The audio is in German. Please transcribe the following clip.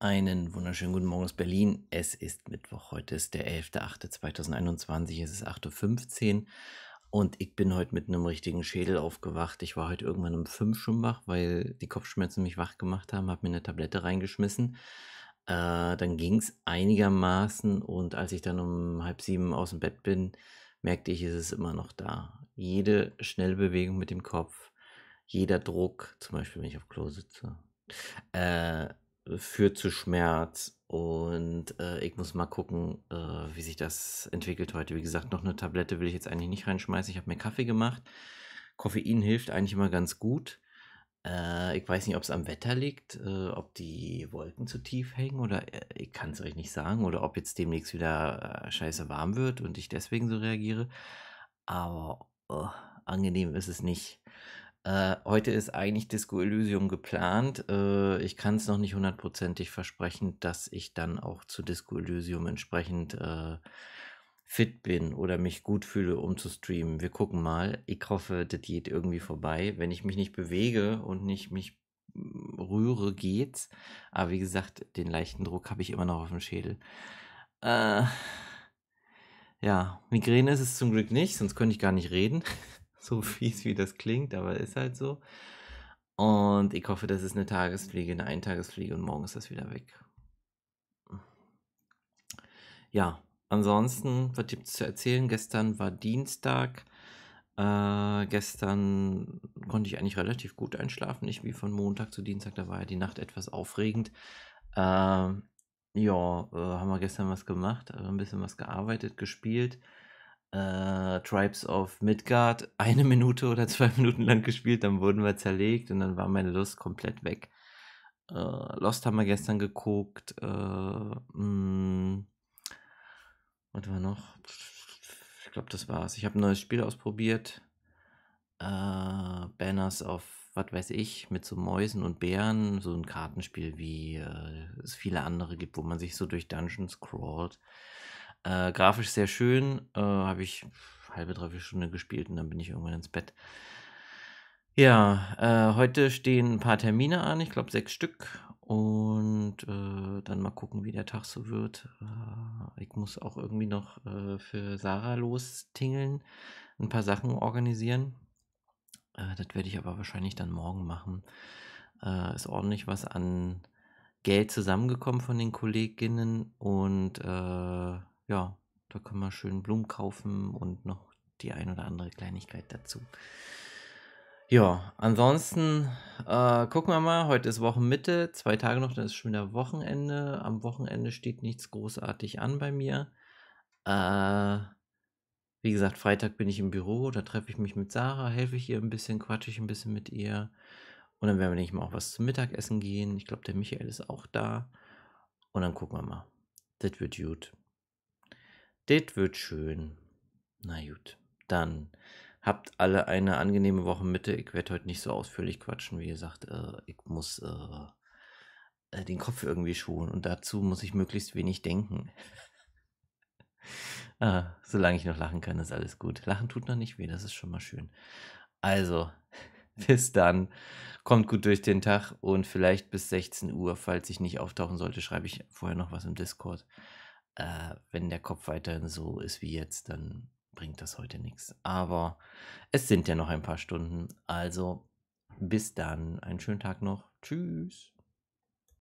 Einen wunderschönen guten Morgen aus Berlin. Es ist Mittwoch. Heute ist der 11.08.2021. Es ist 8.15 Uhr. Und ich bin heute mit einem richtigen Schädel aufgewacht. Ich war heute irgendwann um 5 Uhr schon wach, weil die Kopfschmerzen mich wach gemacht haben. Habe mir eine Tablette reingeschmissen. Äh, dann ging es einigermaßen. Und als ich dann um halb sieben aus dem Bett bin, merkte ich, ist es ist immer noch da. Jede schnelle Bewegung mit dem Kopf, jeder Druck, zum Beispiel wenn ich auf Klo sitze, äh, führt zu Schmerz. Und äh, ich muss mal gucken, äh, wie sich das entwickelt heute. Wie gesagt, noch eine Tablette will ich jetzt eigentlich nicht reinschmeißen. Ich habe mir Kaffee gemacht. Koffein hilft eigentlich immer ganz gut. Äh, ich weiß nicht, ob es am Wetter liegt, äh, ob die Wolken zu tief hängen oder äh, ich kann es euch nicht sagen. Oder ob jetzt demnächst wieder äh, scheiße warm wird und ich deswegen so reagiere. Aber oh, angenehm ist es nicht. Äh, heute ist eigentlich Disco Elysium geplant. Äh, ich kann es noch nicht hundertprozentig versprechen, dass ich dann auch zu Disco Elysium entsprechend äh, fit bin oder mich gut fühle, um zu streamen. Wir gucken mal. Ich hoffe, das geht irgendwie vorbei. Wenn ich mich nicht bewege und nicht mich mm, rühre, geht's. Aber wie gesagt, den leichten Druck habe ich immer noch auf dem Schädel. Äh, ja, Migräne ist es zum Glück nicht, sonst könnte ich gar nicht reden. So fies, wie das klingt, aber ist halt so. Und ich hoffe, das ist eine Tagesfliege, eine Eintagesfliege und morgen ist das wieder weg. Ja, ansonsten, was gibt es zu erzählen? Gestern war Dienstag. Äh, gestern konnte ich eigentlich relativ gut einschlafen, nicht wie von Montag zu Dienstag, da war ja die Nacht etwas aufregend. Äh, ja, äh, haben wir gestern was gemacht, ein bisschen was gearbeitet, gespielt äh, Tribes of Midgard eine Minute oder zwei Minuten lang gespielt, dann wurden wir zerlegt und dann war meine Lust komplett weg. Äh, Lost haben wir gestern geguckt. Äh, mh, hm, was war noch? Ich glaube, das war's. Ich habe ein neues Spiel ausprobiert. Äh, Banners of was weiß ich, mit so Mäusen und Bären, so ein Kartenspiel, wie äh, es viele andere gibt, wo man sich so durch Dungeons crawlt. Äh, grafisch sehr schön. Äh, Habe ich halbe, dreiviertel Stunde gespielt und dann bin ich irgendwann ins Bett. Ja, äh, heute stehen ein paar Termine an, ich glaube sechs Stück. Und äh, dann mal gucken, wie der Tag so wird. Äh, ich muss auch irgendwie noch äh, für Sarah lostingeln, ein paar Sachen organisieren. Äh, das werde ich aber wahrscheinlich dann morgen machen. Äh, ist ordentlich was an Geld zusammengekommen von den Kolleginnen und ja, da kann man schön Blumen kaufen und noch die ein oder andere Kleinigkeit dazu. Ja, ansonsten äh, gucken wir mal. Heute ist Wochenmitte, zwei Tage noch, dann ist schon wieder Wochenende. Am Wochenende steht nichts großartig an bei mir. Äh, wie gesagt, Freitag bin ich im Büro, da treffe ich mich mit Sarah, helfe ich ihr ein bisschen, quatsche ich ein bisschen mit ihr. Und dann werden wir nicht mal auch was zum Mittagessen gehen. Ich glaube, der Michael ist auch da. Und dann gucken wir mal. Das wird gut. Das wird schön. Na gut, dann habt alle eine angenehme Woche Mitte. Ich werde heute nicht so ausführlich quatschen. Wie gesagt, äh, ich muss äh, äh, den Kopf irgendwie schonen und dazu muss ich möglichst wenig denken. ah, solange ich noch lachen kann, ist alles gut. Lachen tut noch nicht weh, das ist schon mal schön. Also, bis dann. Kommt gut durch den Tag und vielleicht bis 16 Uhr, falls ich nicht auftauchen sollte, schreibe ich vorher noch was im Discord äh, wenn der Kopf weiterhin so ist wie jetzt, dann bringt das heute nichts. Aber es sind ja noch ein paar Stunden. Also bis dann. Einen schönen Tag noch. Tschüss.